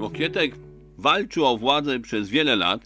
Okietek walczył o władzę przez wiele lat.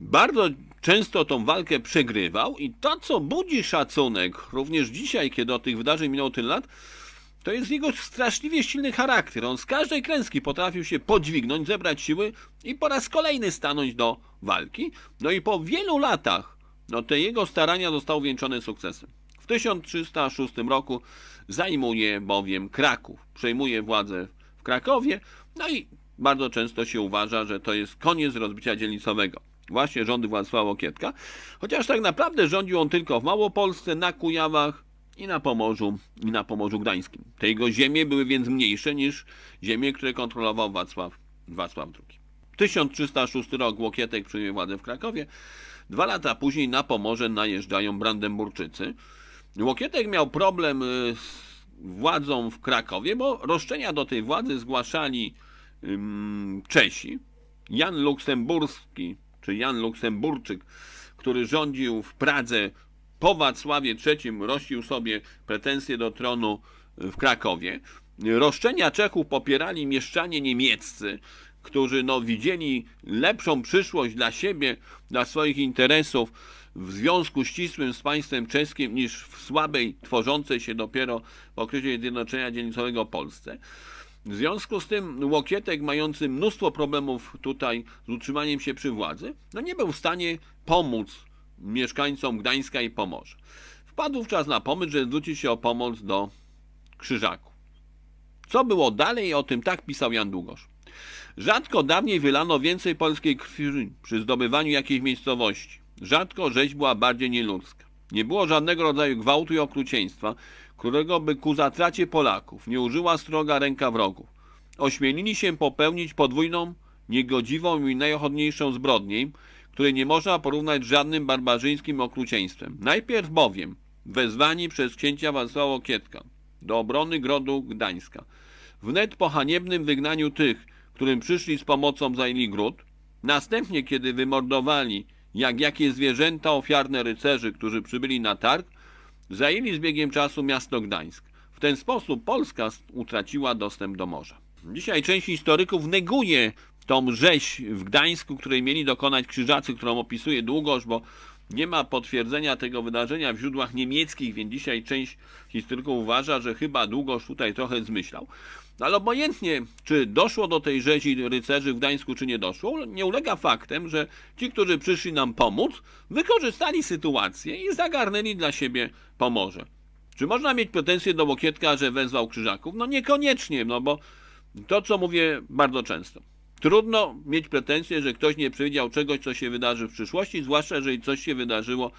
Bardzo często tą walkę przegrywał i to, co budzi szacunek, również dzisiaj, kiedy od tych wydarzeń minął tyle lat, to jest jego straszliwie silny charakter. On z każdej klęski potrafił się podźwignąć, zebrać siły i po raz kolejny stanąć do walki. No i po wielu latach no, te jego starania zostały wieńczone sukcesem. W 1306 roku zajmuje bowiem Kraków, przejmuje władzę w Krakowie, no i bardzo często się uważa, że to jest koniec rozbicia dzielnicowego. Właśnie rząd Władysława Łokietka, chociaż tak naprawdę rządził on tylko w Małopolsce, na Kujawach i na Pomorzu, i na Pomorzu Gdańskim. Te jego ziemie były więc mniejsze niż ziemie, które kontrolował Wacław, Wacław II. 1306 rok Łokietek przyjmie władzę w Krakowie. Dwa lata później na Pomorze najeżdżają Brandenburczycy. Łokietek miał problem y, z władzą w Krakowie, bo roszczenia do tej władzy zgłaszali Czesi. Jan Luksemburski, czy Jan Luksemburczyk, który rządził w Pradze po Wacławie III, rościł sobie pretensje do tronu w Krakowie. Roszczenia Czechów popierali mieszczanie niemieccy, którzy no, widzieli lepszą przyszłość dla siebie, dla swoich interesów w związku ścisłym z państwem czeskim niż w słabej, tworzącej się dopiero w okresie zjednoczenia dzielnicowego Polsce. W związku z tym Łokietek, mający mnóstwo problemów tutaj z utrzymaniem się przy władzy, no nie był w stanie pomóc mieszkańcom Gdańska i Pomorza. Wpadł wówczas na pomysł, że zwróci się o pomoc do Krzyżaku. Co było dalej, o tym tak pisał Jan Długosz. Rzadko dawniej wylano więcej polskiej krwi przy zdobywaniu jakiejś miejscowości. Rzadko rzeź była bardziej nieludzka. Nie było żadnego rodzaju gwałtu i okrucieństwa, którego by ku zatracie Polaków nie użyła stroga ręka wrogów. Ośmielili się popełnić podwójną, niegodziwą i najochodniejszą zbrodnię, której nie można porównać z żadnym barbarzyńskim okrucieństwem. Najpierw bowiem wezwani przez księcia Wacława Kietka do obrony grodu Gdańska. Wnet po haniebnym wygnaniu tych, którym przyszli z pomocą zajęli gród, następnie kiedy wymordowali jak jakie zwierzęta ofiarne rycerzy, którzy przybyli na targ, Zajęli z biegiem czasu miasto Gdańsk. W ten sposób Polska utraciła dostęp do morza. Dzisiaj część historyków neguje tą rzeź w Gdańsku, której mieli dokonać krzyżacy, którą opisuje długoż, bo nie ma potwierdzenia tego wydarzenia w źródłach niemieckich, więc dzisiaj część historyków uważa, że chyba długoż tutaj trochę zmyślał. No ale obojętnie, czy doszło do tej rzezi rycerzy w Gdańsku, czy nie doszło, nie ulega faktem, że ci, którzy przyszli nam pomóc, wykorzystali sytuację i zagarnęli dla siebie Pomorze. Czy można mieć pretensje do Łokietka, że wezwał Krzyżaków? No niekoniecznie, no bo to, co mówię bardzo często. Trudno mieć pretensje, że ktoś nie przewidział czegoś, co się wydarzy w przyszłości, zwłaszcza jeżeli coś się wydarzyło,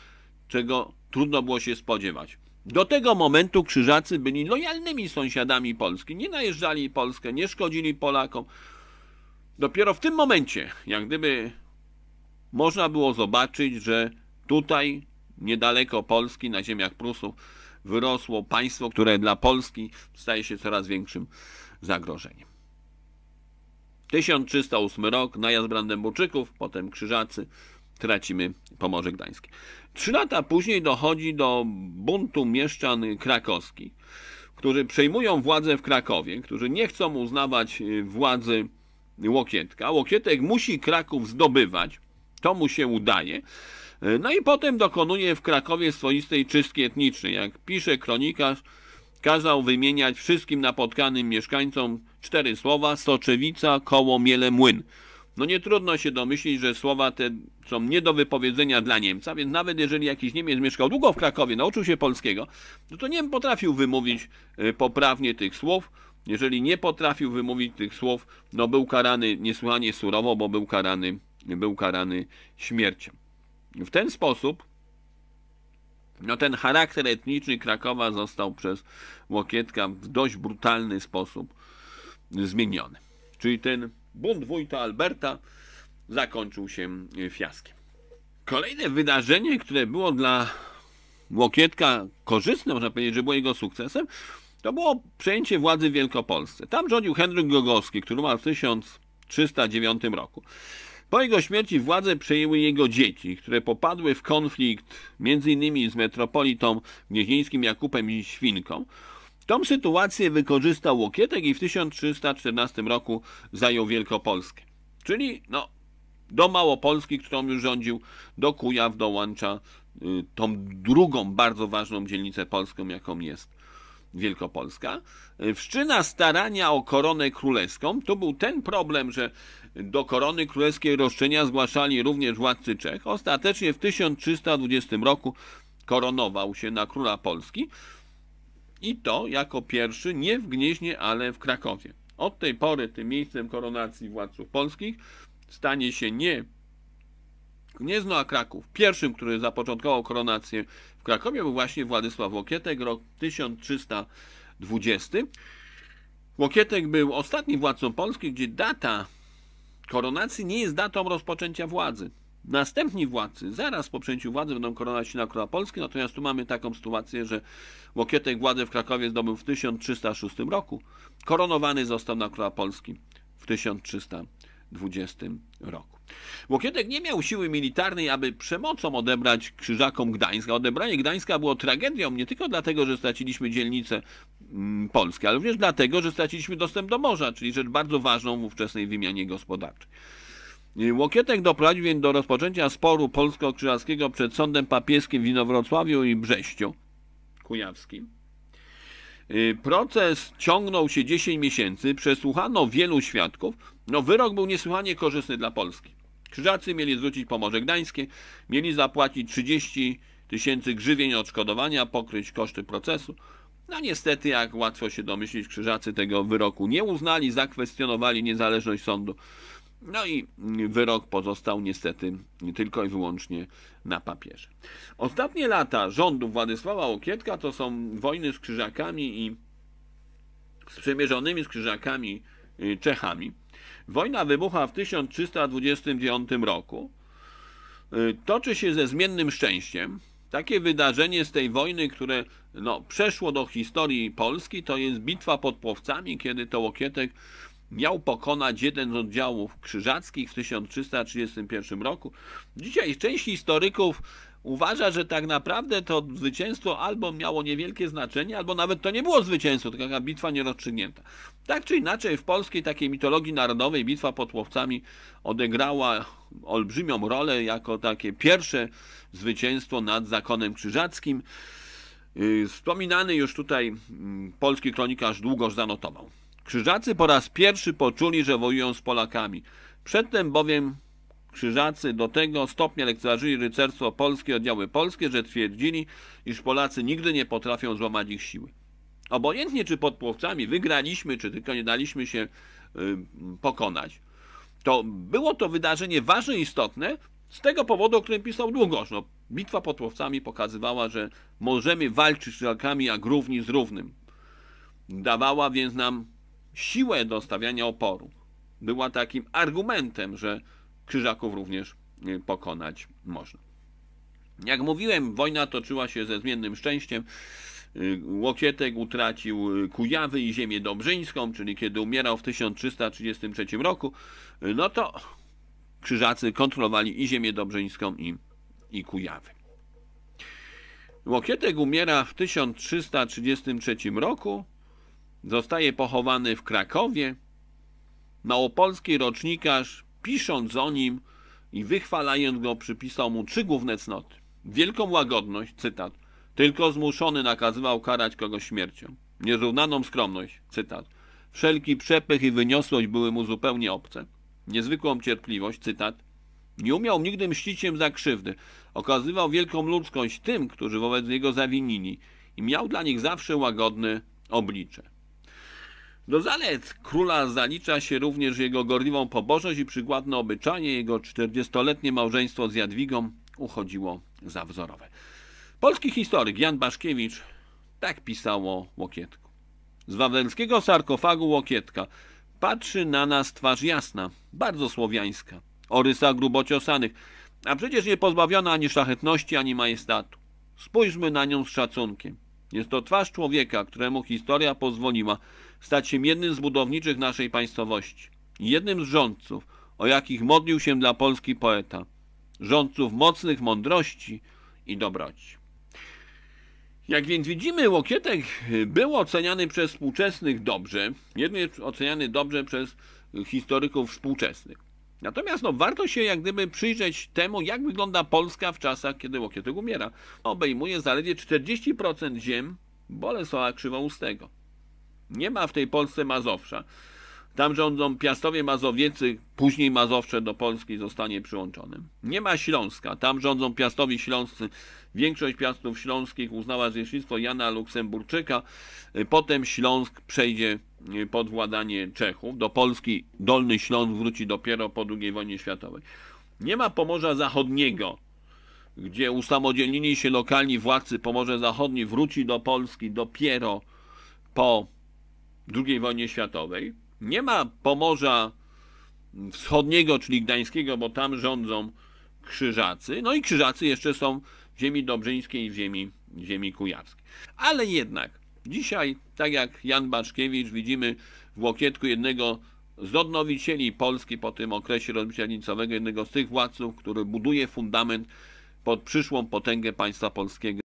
czego trudno było się spodziewać. Do tego momentu krzyżacy byli lojalnymi sąsiadami Polski, nie najeżdżali Polskę, nie szkodzili Polakom. Dopiero w tym momencie, jak gdyby można było zobaczyć, że tutaj, niedaleko Polski, na ziemiach Prusów, wyrosło państwo, które dla Polski staje się coraz większym zagrożeniem. 1308 rok, najazd Brandenburczyków, potem Krzyżacy, tracimy Pomorze Gdańskie. Trzy lata później dochodzi do buntu mieszczan krakowskich, którzy przejmują władzę w Krakowie, którzy nie chcą uznawać y, władzy Łokietka. Łokietek musi Kraków zdobywać, to mu się udaje. Y, no i potem dokonuje w Krakowie swoistej czystki etnicznej. Jak pisze kronikarz, Kazał wymieniać wszystkim napotkanym mieszkańcom cztery słowa: Soczewica, koło, miele, młyn. No nie trudno się domyślić, że słowa te są nie do wypowiedzenia dla Niemca, więc nawet jeżeli jakiś Niemiec mieszkał długo w Krakowie, nauczył się polskiego, no to nie potrafił wymówić e, poprawnie tych słów. Jeżeli nie potrafił wymówić tych słów, no był karany niesłychanie surowo, bo był karany, był karany śmiercią. W ten sposób no ten charakter etniczny Krakowa został przez Łokietka w dość brutalny sposób zmieniony. Czyli ten bunt wójta Alberta zakończył się fiaskiem. Kolejne wydarzenie, które było dla Łokietka korzystne, można powiedzieć, że było jego sukcesem, to było przejęcie władzy w Wielkopolsce. Tam rządził Henryk Gogowski, który umarł w 1309 roku. Po jego śmierci władze przejęły jego dzieci, które popadły w konflikt m.in. z metropolitą gnieźnieńskim Jakupem i Świnką. Tą sytuację wykorzystał Łokietek i w 1314 roku zajął Wielkopolskę. Czyli no, do Małopolski, którą już rządził, do Kujaw dołącza y, tą drugą bardzo ważną dzielnicę polską, jaką jest Wielkopolska. Y, wszczyna starania o koronę królewską. To był ten problem, że do korony królewskiej roszczenia zgłaszali również władcy Czech. Ostatecznie w 1320 roku koronował się na króla Polski i to jako pierwszy nie w Gnieźnie, ale w Krakowie. Od tej pory tym miejscem koronacji władców polskich stanie się nie Gniezno, a Kraków. Pierwszym, który zapoczątkował koronację w Krakowie był właśnie Władysław Łokietek, rok 1320. Łokietek był ostatnim władcą Polski, gdzie data Koronacji nie jest datą rozpoczęcia władzy. Następni władcy zaraz po przejęciu władzy będą koronować na króla Polski, natomiast tu mamy taką sytuację, że Łokietek władzę w Krakowie zdobył w 1306 roku. Koronowany został na króla Polski w 1300 2020 roku. Łokietek nie miał siły militarnej, aby przemocą odebrać krzyżakom Gdańska. Odebranie Gdańska było tragedią nie tylko dlatego, że straciliśmy dzielnicę mm, Polskę, ale również dlatego, że straciliśmy dostęp do morza, czyli rzecz bardzo ważną w ówczesnej wymianie gospodarczej. Łokietek doprowadził więc do rozpoczęcia sporu polsko-krzyżackiego przed sądem papieskim w Inowrocławiu i Brześciu Kujawskim. Y, proces ciągnął się 10 miesięcy, przesłuchano wielu świadków, no wyrok był niesłychanie korzystny dla Polski. Krzyżacy mieli zwrócić Pomorze Gdańskie, mieli zapłacić 30 tysięcy grzywień odszkodowania, pokryć koszty procesu. No niestety, jak łatwo się domyślić, krzyżacy tego wyroku nie uznali, zakwestionowali niezależność sądu. No i wyrok pozostał niestety tylko i wyłącznie na papierze. Ostatnie lata rządów Władysława Łokietka to są wojny z krzyżakami i sprzymierzonymi z krzyżakami Y, Czechami. Wojna wybucha w 1329 roku. Y, toczy się ze zmiennym szczęściem. Takie wydarzenie z tej wojny, które no, przeszło do historii Polski, to jest bitwa pod Płowcami, kiedy to Łokietek miał pokonać jeden z oddziałów krzyżackich w 1331 roku. Dzisiaj część historyków uważa, że tak naprawdę to zwycięstwo albo miało niewielkie znaczenie, albo nawet to nie było zwycięstwo, tylko taka bitwa nierozstrzygnięta. Tak czy inaczej, w polskiej takiej mitologii narodowej bitwa pod Łowcami odegrała olbrzymią rolę jako takie pierwsze zwycięstwo nad zakonem krzyżackim. Y, wspominany już tutaj mm, polski kronikarz długoż zanotował. Krzyżacy po raz pierwszy poczuli, że wojują z Polakami. Przedtem bowiem Krzyżacy do tego stopnia lekceważyli rycerstwo polskie, oddziały polskie, że twierdzili, iż Polacy nigdy nie potrafią złamać ich siły. Obojętnie czy pod Płowcami wygraliśmy, czy tylko nie daliśmy się y, pokonać, to było to wydarzenie ważne i istotne z tego powodu, o którym pisał Długosz. No, bitwa pod Płowcami pokazywała, że możemy walczyć z Polakami jak równi z równym. Dawała więc nam siłę do stawiania oporu. Była takim argumentem, że krzyżaków również y, pokonać można. Jak mówiłem, wojna toczyła się ze zmiennym szczęściem. Y, Łokietek utracił y, Kujawy i ziemię dobrzyńską, czyli kiedy umierał w 1333 roku, no to krzyżacy kontrolowali i ziemię dobrzyńską i, i Kujawy. Łokietek umiera w 1333 roku, Zostaje pochowany w Krakowie. Małopolski rocznikarz, pisząc o nim i wychwalając go, przypisał mu trzy główne cnoty. Wielką łagodność, cytat, tylko zmuszony nakazywał karać kogoś śmiercią. Niezrównaną skromność, cytat, wszelki przepych i wyniosłość były mu zupełnie obce. Niezwykłą cierpliwość, cytat, nie umiał nigdy mścić się za krzywdy. Okazywał wielką ludzkość tym, którzy wobec niego zawinili i miał dla nich zawsze łagodne oblicze. Do zalet króla zalicza się również jego gorliwą pobożność i przykładne obyczanie. Jego 40-letnie małżeństwo z Jadwigą uchodziło za wzorowe. Polski historyk Jan Baszkiewicz tak pisał o Łokietku. Z wawelskiego sarkofagu Łokietka patrzy na nas twarz jasna, bardzo słowiańska, o rysach grubociosanych, a przecież nie pozbawiona ani szlachetności, ani majestatu. Spójrzmy na nią z szacunkiem. Jest to twarz człowieka, któremu historia pozwoliła stać się jednym z budowniczych naszej państwowości, jednym z rządców, o jakich modlił się dla Polski poeta, rządców mocnych mądrości i dobroci. Jak więc widzimy, Łokietek był oceniany przez współczesnych dobrze, jednym jest oceniany dobrze przez historyków współczesnych. Natomiast no, warto się jak gdyby przyjrzeć temu, jak wygląda Polska w czasach, kiedy Łokietek umiera. Obejmuje zaledwie 40% ziem Bolesława Krzywoustego. Nie ma w tej Polsce Mazowsza. Tam rządzą Piastowie Mazowiecy, później Mazowsze do Polski zostanie przyłączonym. Nie ma Śląska, tam rządzą Piastowi Śląscy. Większość Piastów Śląskich uznała rzecznictwo Jana Luksemburczyka. Potem Śląsk przejdzie pod władanie Czechów. Do Polski Dolny Śląsk wróci dopiero po II wojnie światowej. Nie ma Pomorza Zachodniego, gdzie usamodzielnili się lokalni władcy Pomorze Zachodni, wróci do Polski dopiero po II wojnie światowej. Nie ma Pomorza Wschodniego, czyli Gdańskiego, bo tam rządzą Krzyżacy. No i Krzyżacy jeszcze są w ziemi dobrzyńskiej i w ziemi, ziemi kujawskiej. Ale jednak Dzisiaj, tak jak Jan Baczkiewicz, widzimy w łokietku jednego z odnowicieli Polski po tym okresie rozbicielnicowego, jednego z tych władców, który buduje fundament pod przyszłą potęgę państwa polskiego.